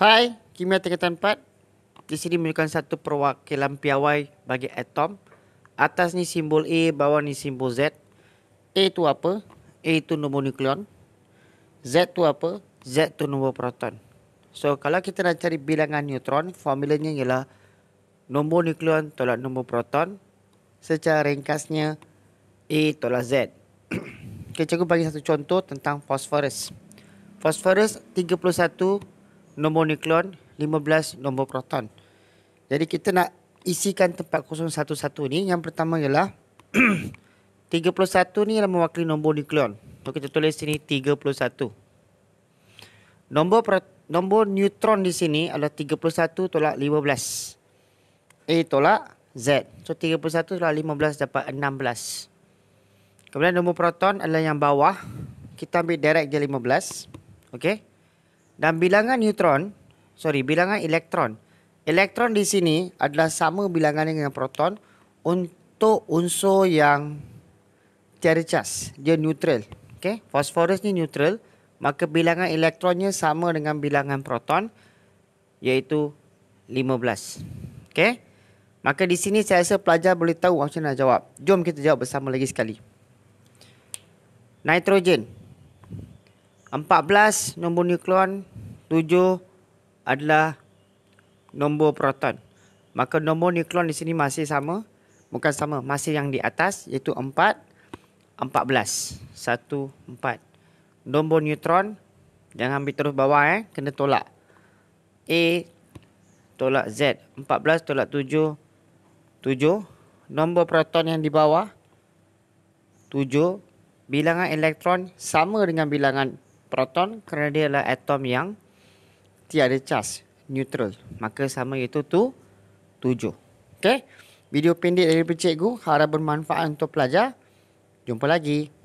Hai, Kimia Tingkatan tempat. Di sini menunjukkan satu perwakilan piawai bagi atom. Atas ni simbol A, bawah ni simbol Z. A itu apa? A itu nombor nukleon. Z itu apa? Z itu nombor proton. So, kalau kita nak cari bilangan neutron, formulanya ialah nombor nukleon tolak nombor proton. Secara ringkasnya, A tolak Z. Kita cikgu bagi satu contoh tentang fosforus. Fosforus 31 nombor nukleon, 15 nombor proton. Jadi kita nak isikan tempat kosong satu-satu ni. Yang pertama ialah 31 ni adalah mewakili nombor nukleon. So kita tulis sini 31. Nombor pro, nombor neutron di sini adalah 31 tolak 15. A tolak Z. So 31 tolak 15 dapat 16. Kemudian nombor proton adalah yang bawah. Kita ambil direct je 15. Okey dan bilangan neutron, sorry, bilangan elektron. Elektron di sini adalah sama bilangan dengan proton untuk unsur yang tiada cas. Dia neutral. Okay? Fosforus ni neutral. Maka bilangan elektronnya sama dengan bilangan proton iaitu 15. Okay? Maka di sini saya rasa pelajar boleh tahu macam mana nak jawab. Jom kita jawab bersama lagi sekali. Nitrogen. Nitrogen. 14 nombor nukleon, 7 adalah nombor proton. Maka nombor nukleon di sini masih sama, bukan sama, masih yang di atas iaitu 4 14. 1 4. Nombor neutron jangan ambil terus bawah eh, kena tolak. A tolak Z. 14 tolak 7 7. Nombor proton yang di bawah 7. Bilangan elektron sama dengan bilangan proton kerana dia adalah atom yang tiada charge, neutral. Maka sama iaitu tu, tujuh. Okay? Video pendek dari cikgu, harap bermanfaat untuk pelajar. Jumpa lagi.